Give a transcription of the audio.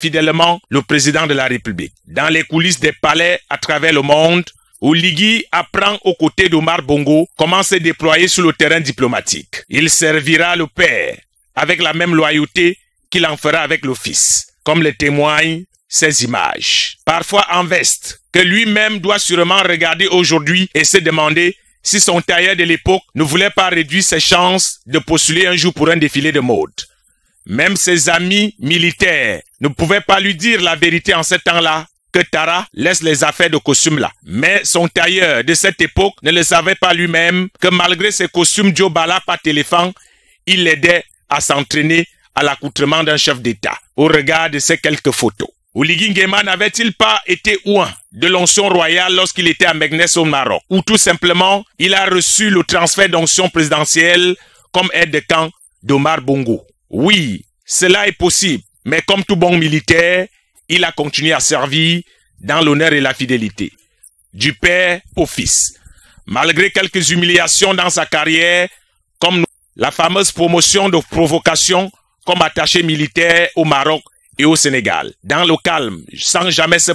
fidèlement le président de la République. Dans les coulisses des palais à travers le monde, Oligui apprend aux côtés d'Omar Bongo comment se déployer sur le terrain diplomatique. Il servira le père avec la même loyauté qu'il en fera avec le fils, comme le témoignent ces images. Parfois en veste, que lui-même doit sûrement regarder aujourd'hui et se demander si son tailleur de l'époque ne voulait pas réduire ses chances de postuler un jour pour un défilé de mode. Même ses amis militaires ne pouvaient pas lui dire la vérité en ce temps-là que Tara laisse les affaires de costume là. Mais son tailleur de cette époque ne le savait pas lui-même que malgré ses costumes Diobala par téléphone, il l'aidait à s'entraîner à l'accoutrement d'un chef d'État au regard de ces quelques photos. Oligui n'avait-il pas été ouin de l'onction royale lorsqu'il était à Meknes au Maroc, ou tout simplement il a reçu le transfert d'onction présidentielle comme aide de camp d'Omar Bongo. Oui, cela est possible, mais comme tout bon militaire, il a continué à servir dans l'honneur et la fidélité, du père au fils. Malgré quelques humiliations dans sa carrière, comme la fameuse promotion de provocation comme attaché militaire au Maroc et au Sénégal, dans le calme, sans jamais se